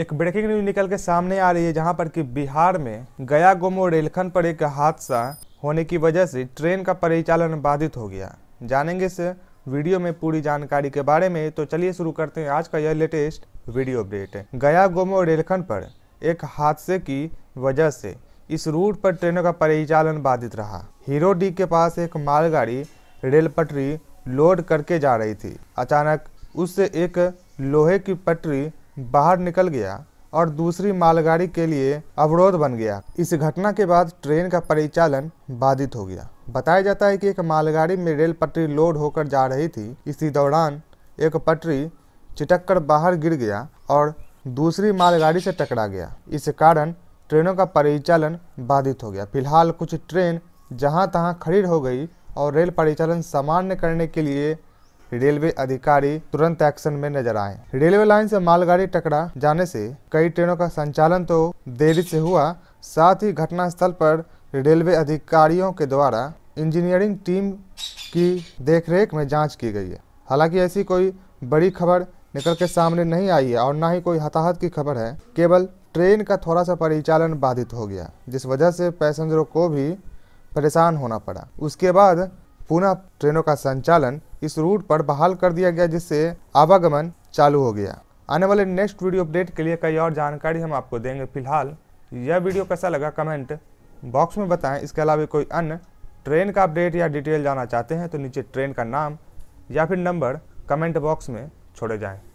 एक breaking news निकल के सामने आ रही है जहां पर कि बिहार में गया गोमो रेलखंड पर एक हादसा होने की वजह से ट्रेन का परिचालन बाधित हो गया जानेंगे इस वीडियो में पूरी जानकारी के बारे में तो चलिए शुरू करते हैं आज का यह लेटेस्ट वीडियो अपडेट गया गोमो रेलखंड पर एक हादसे की वजह से इस रूट पर ट्रेनों का परिचालन बाधित रहा हीरो डी के पास एक मालगाड़ी रेल पटरी लोड करके जा रही थी अचानक उससे एक लोहे की पटरी बाहर निकल गया और दूसरी मालगाड़ी के लिए अवरोध बन गया इस घटना के बाद ट्रेन का परिचालन बाधित हो गया बताया जाता है कि एक मालगाड़ी में रेल पटरी लोड होकर जा रही थी इसी दौरान एक पटरी चिटक कर बाहर गिर गया और दूसरी मालगाड़ी से टकरा गया इस कारण ट्रेनों का परिचालन बाधित हो गया फिलहाल कुछ ट्रेन जहाँ तहां खड़ी हो गई और रेल परिचालन सामान्य करने के लिए रेलवे अधिकारी तुरंत एक्शन में नजर आए रेलवे लाइन से मालगाड़ी टकरा जाने से कई ट्रेनों का संचालन तो देरी से हुआ साथ ही घटनास्थल पर रेलवे अधिकारियों के द्वारा इंजीनियरिंग टीम की देखरेख में जांच की गई है हालांकि ऐसी कोई बड़ी खबर निकल के सामने नहीं आई है और न ही कोई हताहत की खबर है केवल ट्रेन का थोड़ा सा परिचालन बाधित हो गया जिस वजह से पैसेंजरों को भी परेशान होना पड़ा उसके बाद पुनः ट्रेनों का संचालन इस रूट पर बहाल कर दिया गया जिससे आवागमन चालू हो गया आने वाले नेक्स्ट वीडियो अपडेट के लिए कई और जानकारी हम आपको देंगे फिलहाल यह वीडियो कैसा लगा कमेंट बॉक्स में बताएं इसके अलावा कोई अन्य ट्रेन का अपडेट या डिटेल जाना चाहते हैं तो नीचे ट्रेन का नाम या फिर नंबर कमेंट बॉक्स में छोड़े जाएँ